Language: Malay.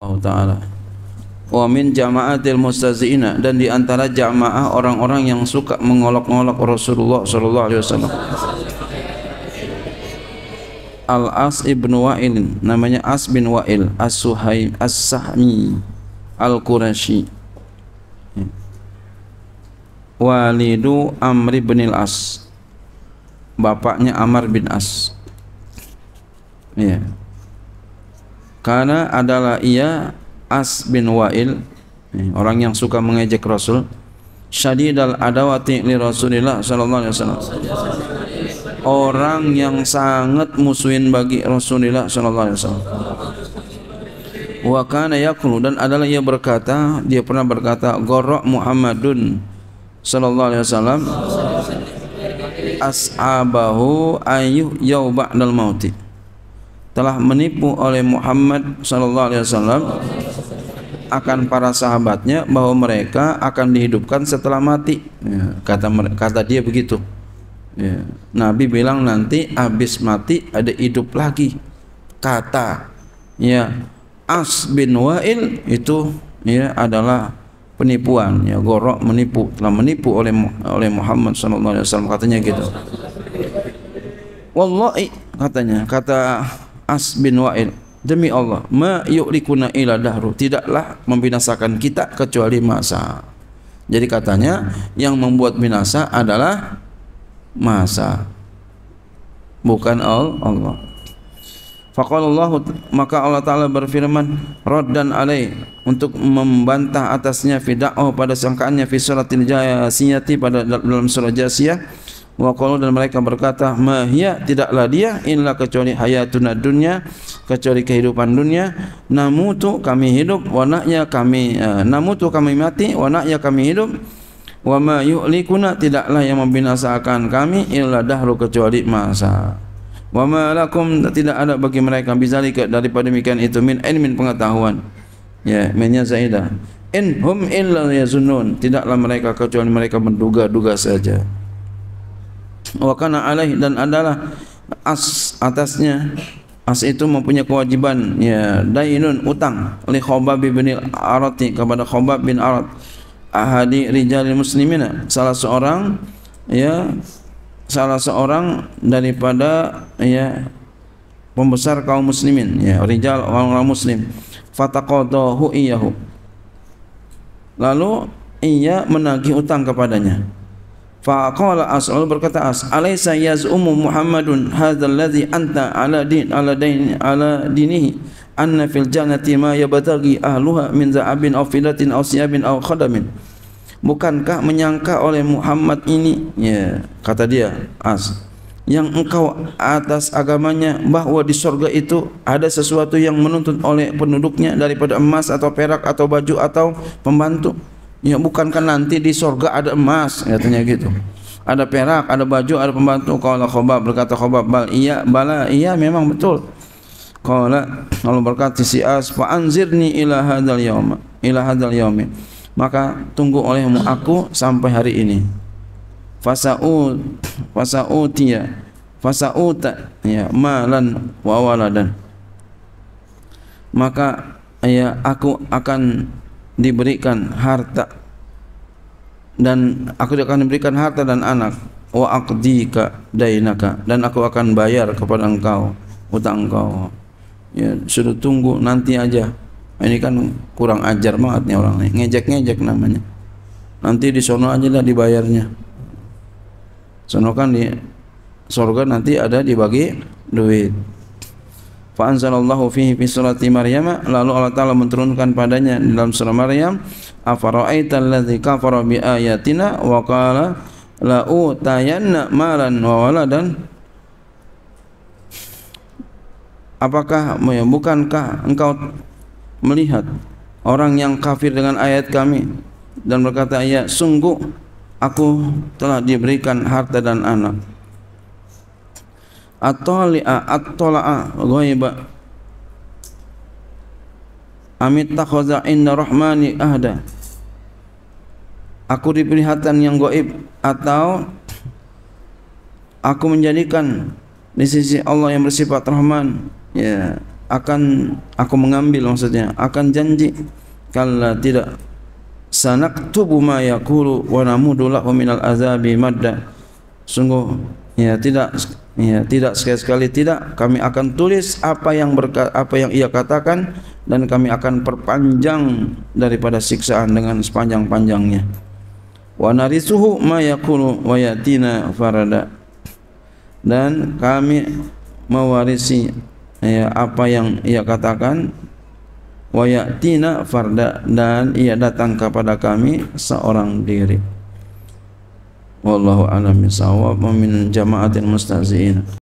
Allah Ta'ala wa min jama'atil mustazina dan di antara jamaah orang-orang yang suka mengolok-olok Rasulullah sallallahu alaihi wasallam Al As ibn Wa'il namanya As bin Wa'il As Suhaim As Sahmi Al Qurashi Walidu Amr bin Al As bapaknya Amr bin As ya yeah karena adalah ia As bin Wa'il eh, orang yang suka mengejek Rasul syadidal adawati li Rasulillah sallallahu alaihi wasallam orang yang sangat musuhin bagi Rasulillah sallallahu alaihi wasallam wa kana yaqulu dan adalah ia berkata dia pernah berkata Gorok Muhammadun sallallahu alaihi wasallam as'abahu ayyu yawba'dal mautit telah menipu oleh Muhammad sallallahu alaihi wasallam akan para sahabatnya bahwa mereka akan dihidupkan setelah mati ya, kata kata dia begitu ya. Nabi bilang nanti habis mati ada hidup lagi kata ya As bin Wa'il itu ya adalah penipuan ya gorok menipu telah menipu oleh oleh Muhammad sallallahu alaihi wasallam katanya gitu wallahi katanya kata As bin Wa'il Demi Allah Ma yu'likuna ila dahru Tidaklah membinasakan kita kecuali masa Jadi katanya Yang membuat binasa adalah Masa Bukan Allah Faqala Allah maka Allah Taala berfirman dan alai untuk membantah atasnya fida'u pada sangkaannya fi suratil jasiyati pada dalam surah jasiyah waqalu dan mereka berkata mahia tidaklah dia inilah kecuali hayatun dunia, kecuali kehidupan dunia Namu tu kami hidup wanaknya kami eh, Namu tu kami mati wanaknya kami hidup Wama ma yuhlikuna tidaklah yang membinasakan kami inilah dahulu kecuali masa Wama ma lakum tidak ada bagi mereka bisa lihat daripada mikan itu min enmin pengetahuan ya minnya zaidah in hum illa yazunnun tidaklah mereka kecuali mereka menduga-duga saja wa kana alaih dan adalah as atasnya as itu mempunyai kewajiban ya dainun utang li khabab bin arati kepada khabab bin arat ahadi rijal muslimina salah seorang ya salah seorang daripada ya pembesar kaum muslimin ya rijal orang-orang muslim fataqadahu iyahu lalu ia menagih utang kepadanya Faqala As'ul berkata As alaysa yaz'umu Muhammadun hadzal ladzi anta ala din ala din ala dinihi anna fil jannati ma yabtaghi ahluha min za'abin aw filatin aw siyabin aw khadamin Bukankah menyangka oleh Muhammad ini ya kata dia As yang engkau atas agamanya bahwa di surga itu ada sesuatu yang menuntut oleh penduduknya daripada emas atau perak atau baju atau pembantu Ya bukankah nanti di sorga ada emas katanya gitu. Ada perak, ada baju, ada pembantu. Qala Khabab berkata Khabab bal iya bala iya memang betul. Qala kalau berkata si As fa anzirni ila hadzal yaum ila hadzal yaum. Maka tunggu olehmu aku sampai hari ini. Fasaul fasautiya fasauta ya malan wawaladan Maka ya aku akan diberikan harta dan aku akan diberikan harta dan anak wa aqdika dainaka dan aku akan bayar kepada engkau utang engkau ya sudah tunggu nanti aja ini kan kurang ajar banget nih orang ngejek-ngejek namanya nanti di sono aja lah dibayarnya sono kan di surga nanti ada dibagi duit Fa'anzalallahu fihi fi surati Maryam Lalu Allah Ta'ala menurunkan padanya dalam surah Maryam Afara'aita alladhi kafara bi ayatina Wa qala la'u tayanna malan wa waladan Apakah ya, bukankah engkau melihat orang yang kafir dengan ayat kami dan berkata ya sungguh aku telah diberikan harta dan anak atolia atolaa ghaiba amittakhadha inna rahmani ahda aku diperlihatkan yang gaib atau aku menjadikan di sisi Allah yang bersifat rahman ya akan aku mengambil maksudnya akan janji kalla tidak sanaktubu ma yaqulu wa namudu lahu min azabi madda sungguh ya tidak Ya, tidak sekali-sekali tidak kami akan tulis apa yang berka, apa yang ia katakan dan kami akan perpanjang daripada siksaan dengan sepanjang-panjangnya. Wa narisuhu ma yakunu wa yatina farada. Dan kami mewarisi ya, apa yang ia katakan wa yatina farada dan ia datang kepada kami seorang diri. والله أعلم بالصواب ومن جماعة المستهزئين